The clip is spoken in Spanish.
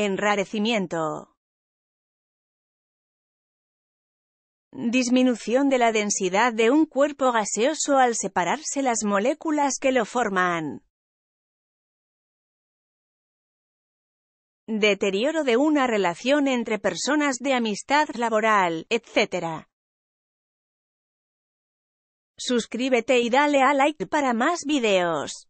Enrarecimiento. Disminución de la densidad de un cuerpo gaseoso al separarse las moléculas que lo forman. Deterioro de una relación entre personas de amistad laboral, etc. Suscríbete y dale a like para más videos.